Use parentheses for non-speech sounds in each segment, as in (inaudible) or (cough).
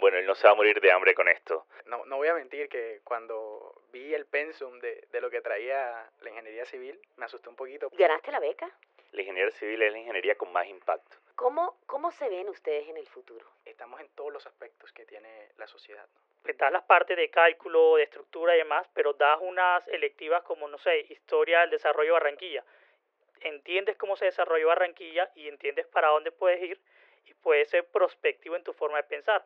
bueno, él no se va a morir de hambre con esto. No, voy a mentir que cuando vi el pensum de, lo que traía la ingeniería civil, me asusté un poquito. ¿Ganaste la beca? La ingeniería civil es la ingeniería con más impacto. ¿Cómo, ¿Cómo se ven ustedes en el futuro? Estamos en todos los aspectos que tiene la sociedad. ¿no? Pues las partes de cálculo, de estructura y demás, pero das unas electivas como, no sé, historia del desarrollo de Barranquilla. Entiendes cómo se desarrolló Barranquilla y entiendes para dónde puedes ir y puede ser prospectivo en tu forma de pensar.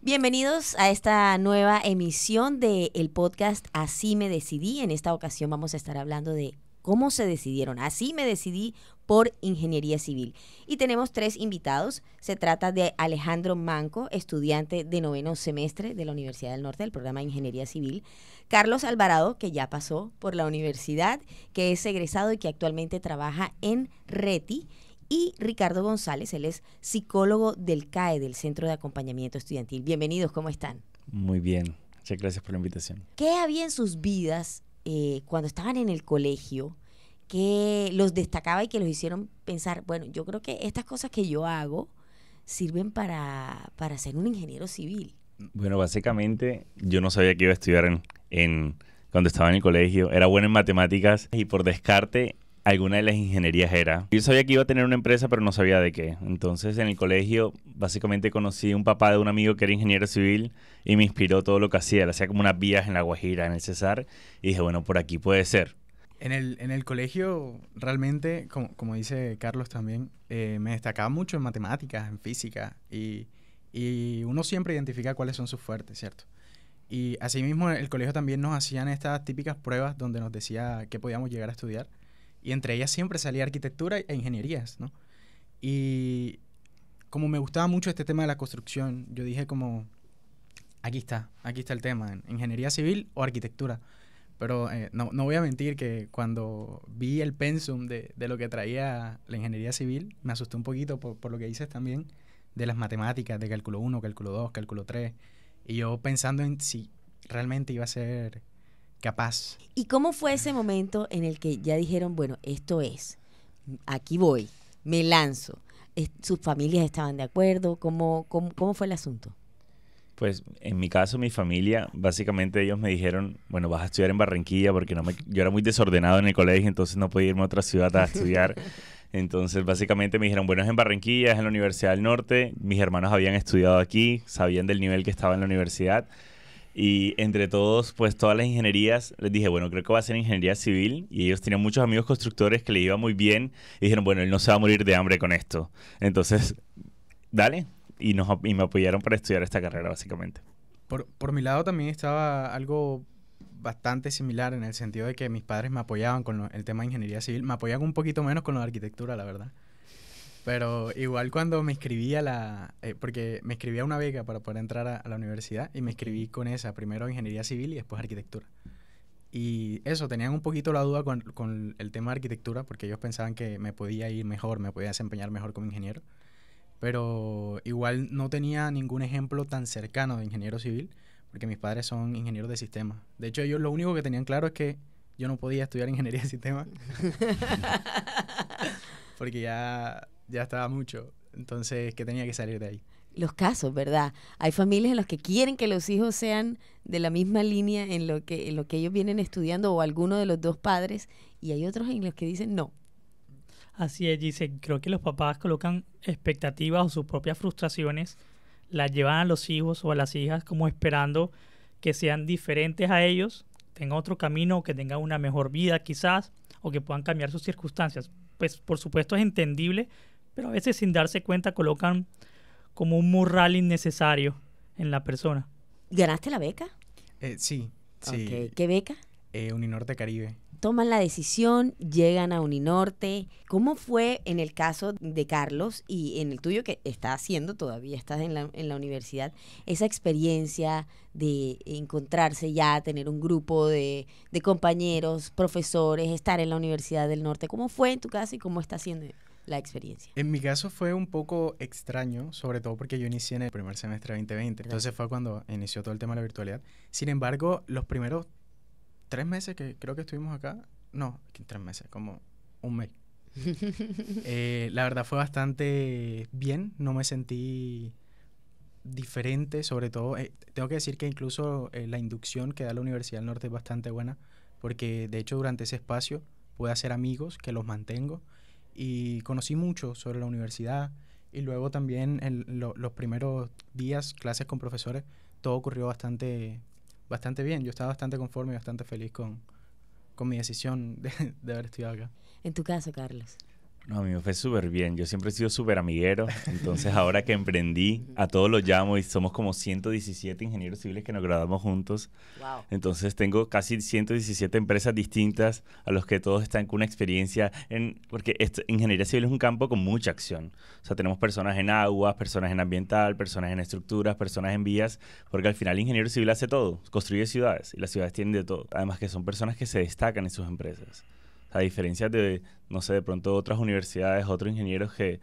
Bienvenidos a esta nueva emisión del podcast Así me decidí. En esta ocasión vamos a estar hablando de cómo se decidieron. Así me decidí por ingeniería civil. Y tenemos tres invitados. Se trata de Alejandro Manco, estudiante de noveno semestre de la Universidad del Norte del programa de Ingeniería Civil. Carlos Alvarado, que ya pasó por la universidad, que es egresado y que actualmente trabaja en RETI, y Ricardo González, él es psicólogo del CAE, del Centro de Acompañamiento Estudiantil. Bienvenidos, ¿cómo están? Muy bien, muchas gracias por la invitación. ¿Qué había en sus vidas eh, cuando estaban en el colegio que los destacaba y que los hicieron pensar, bueno, yo creo que estas cosas que yo hago sirven para, para ser un ingeniero civil? Bueno, básicamente yo no sabía que iba a estudiar en, en cuando estaba en el colegio. Era bueno en matemáticas y por descarte alguna de las ingenierías era. Yo sabía que iba a tener una empresa, pero no sabía de qué. Entonces en el colegio básicamente conocí a un papá de un amigo que era ingeniero civil y me inspiró todo lo que hacía. Él hacía como unas vías en la Guajira, en el Cesar, y dije, bueno, por aquí puede ser. En el, en el colegio, realmente, como, como dice Carlos también, eh, me destacaba mucho en matemáticas, en física, y, y uno siempre identifica cuáles son sus fuertes, ¿cierto? Y asimismo, en el colegio también nos hacían estas típicas pruebas donde nos decía qué podíamos llegar a estudiar. Y entre ellas siempre salía arquitectura e ingenierías, ¿no? Y como me gustaba mucho este tema de la construcción, yo dije como, aquí está, aquí está el tema, ingeniería civil o arquitectura. Pero eh, no, voy a mentir que cuando vi el pensum de, lo que traía la ingeniería civil, me asusté un poquito por, por lo que dices también de las matemáticas, de cálculo 1, cálculo 2, cálculo 3. Y yo pensando en si realmente iba a ser Capaz. ¿Y cómo fue ese momento en el que ya dijeron, bueno, esto es, aquí voy, me lanzo? ¿Sus familias estaban de acuerdo? ¿Cómo, fue el asunto? Pues en mi caso, mi familia, básicamente ellos me dijeron, bueno, vas a estudiar en Barranquilla porque no me, yo era muy desordenado en el colegio, entonces no podía irme a otra ciudad a estudiar. (laughs) Entonces, básicamente me dijeron, bueno, es en Barranquilla, es en la Universidad del Norte. Mis hermanos habían estudiado aquí, sabían del nivel que estaba en la universidad. Y entre todos, pues todas las ingenierías, les dije, bueno, creo que va a ser ingeniería civil. Y ellos tenían muchos amigos constructores que le iba muy bien. Y dijeron, bueno, él no se va a morir de hambre con esto. Entonces, dale. Y, nos, y me apoyaron para estudiar esta carrera, básicamente. Por, mi lado también estaba algo bastante similar en el sentido de que mis padres me apoyaban con el tema de ingeniería civil. Me apoyaban un poquito menos con la arquitectura, la verdad. Pero igual cuando me inscribí a la... Eh, porque me escribía a una beca para poder entrar a, la universidad y me escribí con esa, primero ingeniería civil y después arquitectura. Y eso, tenían un poquito la duda con, con el tema de arquitectura porque ellos pensaban que me podía ir mejor, me podía desempeñar mejor como ingeniero. Pero igual no tenía ningún ejemplo tan cercano de ingeniero civil porque mis padres son ingenieros de sistemas. De hecho, ellos lo único que tenían claro es que yo no podía estudiar ingeniería de sistemas. (laughs) (laughs) porque ya ya estaba mucho. Entonces, que tenía que salir de ahí. Los casos, ¿verdad? Hay familias en las que quieren que los hijos sean de la misma línea en lo que, en lo que ellos vienen estudiando o alguno de los dos padres y hay otros en los que dicen no. Así es, dice, creo que los papás colocan expectativas o sus propias frustraciones, las llevan a los hijos o a las hijas como esperando que sean diferentes a ellos, tengan otro camino, que tengan una mejor vida quizás, o que puedan cambiar sus circunstancias. Pues por supuesto es entendible pero a veces sin darse cuenta colocan como un morral innecesario en la persona. ¿Ganaste la beca? Eh, sí, sí. ¿Qué beca? Eh, Uninorte Caribe. Toman la decisión, llegan a Uninorte. ¿Cómo fue en el caso de Carlos y en el tuyo que estás haciendo todavía, estás en la, en la universidad, esa experiencia de encontrarse ya, tener un grupo de, compañeros, profesores, estar en la Universidad del Norte? ¿Cómo fue en tu caso y cómo está haciendo? la experiencia? En mi caso fue un poco extraño, sobre todo porque yo inicié en el primer semestre de 2020, entonces fue cuando inició todo el tema de la virtualidad. Sin embargo, los primeros tres meses que creo que estuvimos acá, no, tres meses, como un mes. (laughs) Eh, la verdad fue bastante bien, no me sentí diferente, sobre todo, eh, tengo que decir que incluso eh, la inducción que da la Universidad del Norte es bastante buena, porque de hecho durante ese espacio pude hacer amigos que los mantengo y conocí mucho sobre la universidad y luego también en los primeros días, clases con profesores, todo ocurrió bastante, bastante bien. Yo estaba bastante conforme y bastante feliz con, con mi decisión de haber estudiado acá. En tu caso, Carlos. No, a mí me fue súper bien. Yo siempre he sido súper amiguero. Entonces, ahora que emprendí, a todos los llamo y somos como 117 ingenieros civiles que nos graduamos juntos. Wow. Entonces, tengo casi 117 empresas distintas a los que todos están con una experiencia. En, porque ingeniería civil es un campo con mucha acción. O sea, tenemos personas en aguas, personas en ambiental, personas en estructuras, personas en vías. Porque al final, el ingeniero civil hace todo. Construye ciudades y las ciudades tienen de todo. Además, que son personas que se destacan en sus empresas a diferencia de, no sé, de pronto otras universidades, otros ingenieros que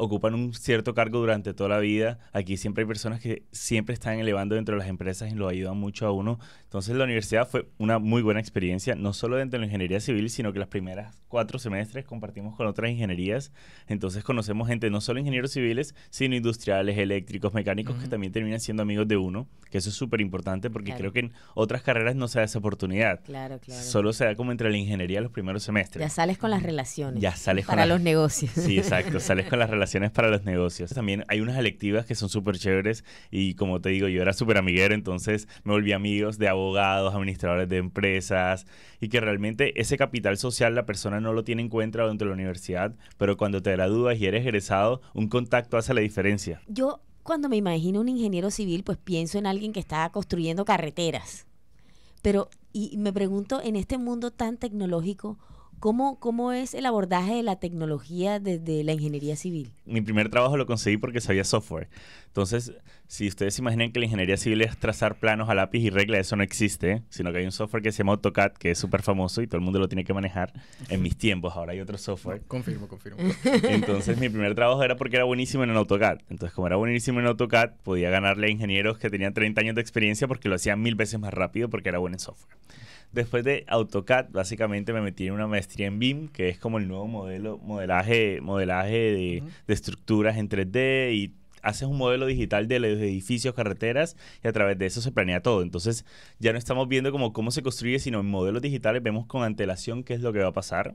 ocupan un cierto cargo durante toda la vida. Aquí siempre hay personas que siempre están elevando dentro de las empresas y lo ayudan mucho a uno. Entonces la universidad fue una muy buena experiencia, no solo dentro de la ingeniería civil, sino que las primeras cuatro semestres compartimos con otras ingenierías. Entonces conocemos gente, no solo ingenieros civiles, sino industriales, eléctricos, mecánicos, que también terminan siendo amigos de uno, que eso es súper importante porque creo que en otras carreras no se da esa oportunidad. Claro, claro. Solo se da como entre la ingeniería los primeros semestres. Ya sales con las relaciones. Ya sales Para con los negocios. Sí, exacto, sales con las relaciones (laughs) para los negocios. También hay unas electivas que son súper chéveres y como te digo, yo era súper amiguero, entonces me volví amigos de abogados, administradores de empresas y que realmente ese capital social la persona no lo tiene en cuenta dentro de la universidad, pero cuando te gradúas y eres egresado, un contacto hace la diferencia. Yo cuando me imagino un ingeniero civil, pues pienso en alguien que está construyendo carreteras. Pero, y me pregunto, en este mundo tan tecnológico, ¿Cómo, es el abordaje de la tecnología desde la ingeniería civil? Mi primer trabajo lo conseguí porque sabía software. Entonces, si ustedes se imaginan que la ingeniería civil es trazar planos a lápiz y regla, eso no existe, sino que hay un software que se llama AutoCAD, que es súper famoso y todo el mundo lo tiene que manejar en mis tiempos. Ahora hay otro software. Confirmo, confirmo. (laughs) Entonces, mi primer trabajo era porque era buenísimo en AutoCAD. Entonces, como era buenísimo en AutoCAD, podía ganarle a ingenieros que tenían 30 años de experiencia porque lo hacían mil veces más rápido porque era bueno en software. Después de AutoCAD, básicamente me metí en una maestría en BIM, que es como el nuevo modelo, modelaje, modelaje de, estructuras en 3D y haces un modelo digital de los edificios, carreteras y a través de eso se planea todo. Entonces ya no estamos viendo como cómo se construye, sino en modelos digitales vemos con antelación qué es lo que va a pasar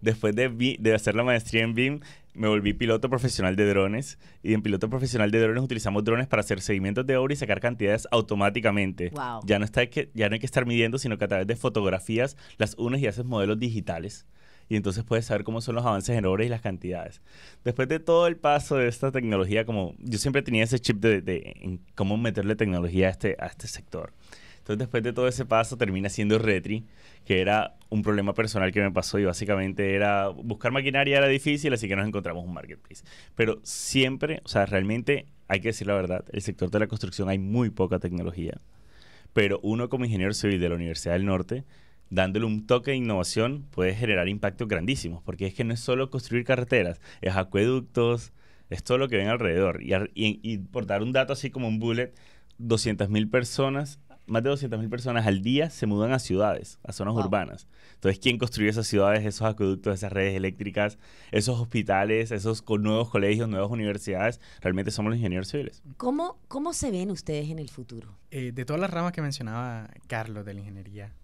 después de, hacer la maestría en BIM, me volví piloto profesional de drones y en piloto profesional de drones utilizamos drones para hacer seguimientos de obra y sacar cantidades automáticamente. Ya, no está que, ya no hay que estar midiendo, sino que a través de fotografías las unes y haces modelos digitales. Y entonces puedes saber cómo son los avances en obra y las cantidades. Después de todo el paso de esta tecnología, como yo siempre tenía ese chip de, cómo meterle tecnología a este, a este sector. Entonces, después de todo ese paso, termina siendo Retri, que era un problema personal que me pasó y básicamente era buscar maquinaria era difícil, así que nos encontramos un marketplace. Pero siempre, o sea, realmente hay que decir la verdad, el sector de la construcción hay muy poca tecnología, pero uno como ingeniero civil de la Universidad del Norte, dándole un toque de innovación, puede generar impactos grandísimos, porque es que no es solo construir carreteras, es acueductos, es todo lo que ven alrededor. Y, y, y por dar un dato así como un bullet, 200.000 personas más de 200.000 personas al día se mudan a ciudades, a zonas urbanas. Entonces, ¿quién construye esas ciudades, esos acueductos, esas redes eléctricas, esos hospitales, esos nuevos colegios, nuevas universidades? Realmente somos los ingenieros civiles. ¿Cómo, cómo se ven ustedes en el futuro? Eh, de todas las ramas que mencionaba Carlos de la ingeniería,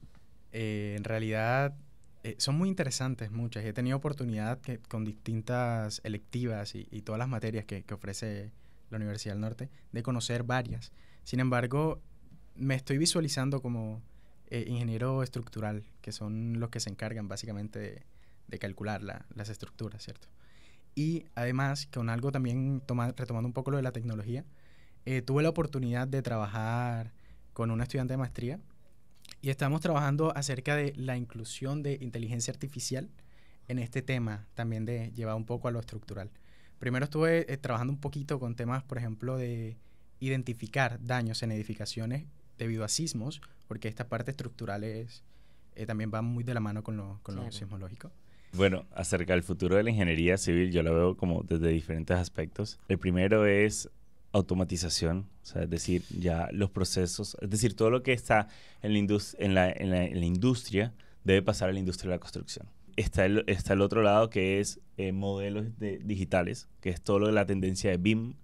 eh, en realidad eh, son muy interesantes muchas. He tenido oportunidad con distintas electivas y, todas las materias que ofrece la Universidad del Norte de conocer varias. Sin embargo, me estoy visualizando como eh, ingeniero estructural, que son los que se encargan básicamente de, calcular las estructuras, ¿cierto? Y además, con algo también retomando un poco lo de la tecnología, eh, tuve la oportunidad de trabajar con una estudiante de maestría y estamos trabajando acerca de la inclusión de inteligencia artificial en este tema también de llevar un poco a lo estructural. Primero estuve eh, trabajando un poquito con temas, por ejemplo, de identificar daños en edificaciones debido a sismos, porque esta parte estructural es, eh, también va muy de la mano con lo, con sismológico. Bueno, acerca del futuro de la ingeniería civil, yo lo veo como desde diferentes aspectos. El primero es automatización, o sea, es decir, ya los procesos, es decir, todo lo que está en la, en la, en la, industria debe pasar a la industria de la construcción. Está el, está el otro lado que es eh, modelos digitales, que es todo lo de la tendencia de BIM,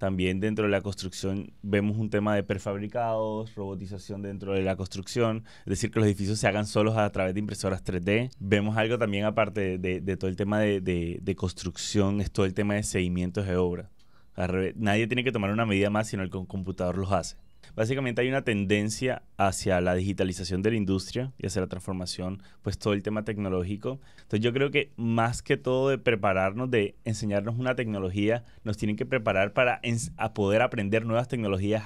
también dentro de la construcción vemos un tema de prefabricados, robotización dentro de la construcción, es decir, que los edificios se hagan solos a través de impresoras 3D. Vemos algo también aparte de, todo el tema de, construcción, es todo el tema de seguimientos de obra. Nadie tiene que tomar una medida más, sino el computador los hace. Básicamente hay una tendencia hacia la digitalización de la industria y hacia la transformación, pues todo el tema tecnológico. Entonces yo creo que más que todo de prepararnos, de enseñarnos una tecnología, nos tienen que preparar para poder aprender nuevas tecnologías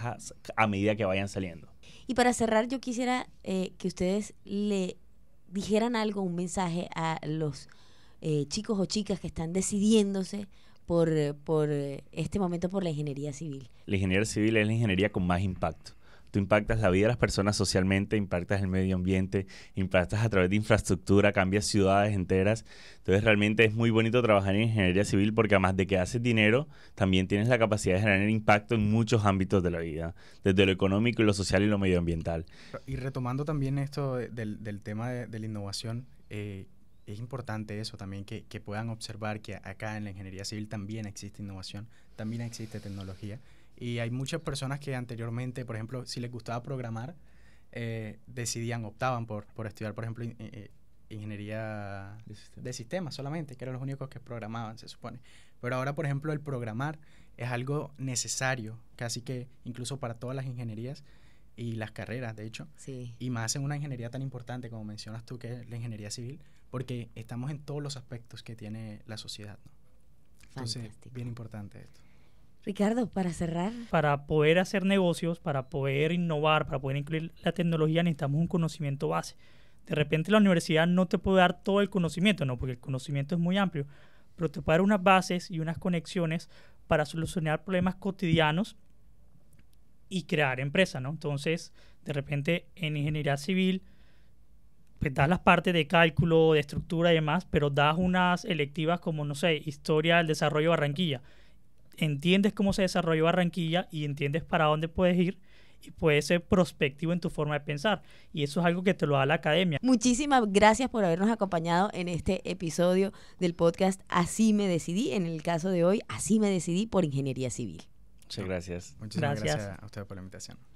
a, medida que vayan saliendo. Y para cerrar, yo quisiera eh, que ustedes le dijeran algo, un mensaje a los eh, chicos o chicas que están decidiéndose por, eh, por eh, este momento por la ingeniería civil? La ingeniería civil es la ingeniería con más impacto. Tú impactas la vida de las personas socialmente, impactas el medio ambiente, impactas a través de infraestructura, cambias ciudades enteras. Entonces realmente es muy bonito trabajar en ingeniería civil porque además de que haces dinero, también tienes la capacidad de generar impacto en muchos ámbitos de la vida, desde lo económico y lo social y lo medioambiental. Y retomando también esto del, tema de, la innovación, eh, es importante eso también, que, puedan observar que acá en la ingeniería civil también existe innovación, también existe tecnología. Y hay muchas personas que anteriormente, por ejemplo, si les gustaba programar, eh, decidían, optaban por, por estudiar, por ejemplo, eh, ingeniería de, sistemas solamente, que eran los únicos que programaban, se supone. Pero ahora, por ejemplo, el programar es algo necesario, casi que incluso para todas las ingenierías y las carreras, de hecho. Sí. Y más en una ingeniería tan importante como mencionas tú, que es la ingeniería civil, porque estamos en todos los aspectos que tiene la sociedad. Entonces, bien importante esto. Ricardo, para cerrar. Para poder hacer negocios, para poder innovar, para poder incluir la tecnología, necesitamos un conocimiento base. De repente la universidad no te puede dar todo el conocimiento, no, porque el conocimiento es muy amplio, pero te puede dar unas bases y unas conexiones para solucionar problemas cotidianos y crear empresas, ¿no? Entonces, de repente en ingeniería civil, pues, das las partes de cálculo, de estructura y demás, pero das unas electivas como, no sé, historia del desarrollo Barranquilla. Entiendes cómo se desarrolló Barranquilla y entiendes para dónde puedes ir y puede ser prospectivo en tu forma de pensar. Y eso es algo que te lo da la academia. Muchísimas gracias por habernos acompañado en este episodio del podcast Así me decidí, en el caso de hoy, Así me decidí por Ingeniería Civil. Muchas gracias. Muchísimas gracias, gracias a usted por la invitación.